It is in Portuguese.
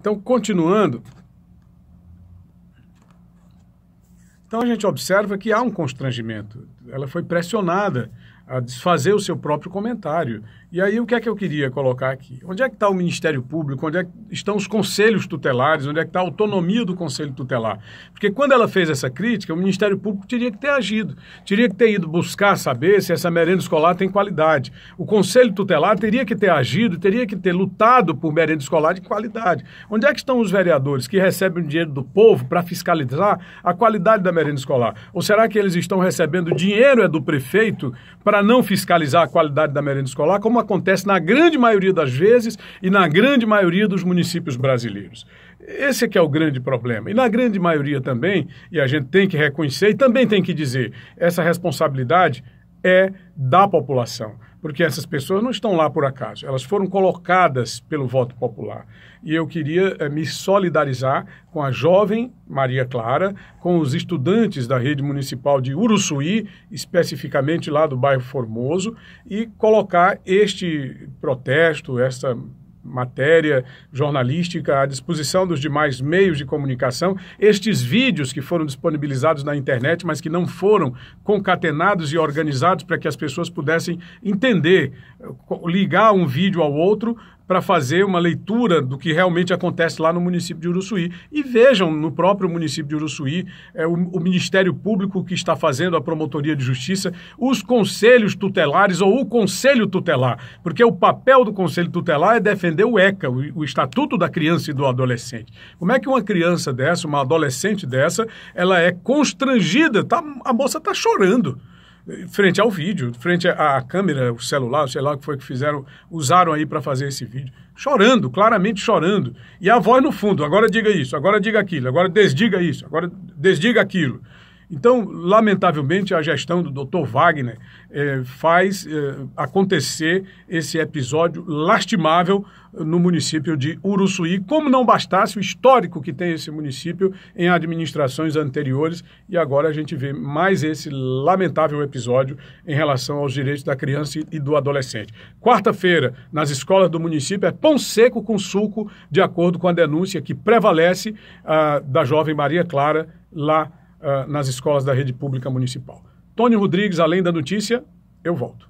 Então, continuando. Então a gente observa que há um constrangimento. Ela foi pressionada a desfazer o seu próprio comentário. E aí, o que é que eu queria colocar aqui? Onde é que está o Ministério Público? Onde é que estão os conselhos tutelares? Onde é que está a autonomia do Conselho Tutelar? Porque quando ela fez essa crítica, o Ministério Público teria que ter agido, teria que ter ido buscar saber se essa merenda escolar tem qualidade. O Conselho Tutelar teria que ter agido, teria que ter lutado por merenda escolar de qualidade. Onde é que estão os vereadores que recebem o dinheiro do povo para fiscalizar a qualidade da merenda escolar? Ou será que eles estão recebendo dinheiro é do prefeito para não fiscalizar a qualidade da merenda escolar, como acontece na grande maioria das vezes e na grande maioria dos municípios brasileiros. Esse é que é o grande problema. E na grande maioria também, e a gente tem que reconhecer e também tem que dizer, essa responsabilidade é da população porque essas pessoas não estão lá por acaso, elas foram colocadas pelo voto popular. E eu queria eh, me solidarizar com a jovem Maria Clara, com os estudantes da rede municipal de Uruçuí, especificamente lá do bairro Formoso, e colocar este protesto, esta matéria jornalística à disposição dos demais meios de comunicação, estes vídeos que foram disponibilizados na internet, mas que não foram concatenados e organizados para que as pessoas pudessem entender, ligar um vídeo ao outro, para fazer uma leitura do que realmente acontece lá no município de Uruçuí. E vejam no próprio município de Uruçuí é, o, o, Ministério Público que está fazendo a Promotoria de Justiça, os conselhos tutelares ou o Conselho Tutelar, porque o papel do Conselho Tutelar é defender o ECA, o, o Estatuto da Criança e do Adolescente. Como é que uma criança dessa, uma adolescente dessa, ela é constrangida? Tá, a moça está chorando frente ao vídeo, frente à câmera, o celular, sei lá o que foi que fizeram, usaram aí para fazer esse vídeo, chorando, claramente chorando. E a voz no fundo, agora diga isso, agora diga aquilo, agora desdiga isso, agora desdiga aquilo. Então, lamentavelmente, a gestão do Dr. Wagner eh, faz eh, acontecer esse episódio lastimável eh, no município de Uruçuí, como não bastasse o histórico que tem esse município em administrações anteriores, e agora a gente vê mais esse lamentável episódio em relação aos direitos da criança e do adolescente. Quarta-feira, nas escolas do município, é pão seco com suco, de acordo com a denúncia que prevalece ah, da jovem Maria Clara lá ah, nas escolas da rede pública municipal. Tony Rodrigues, além da notícia, eu volto.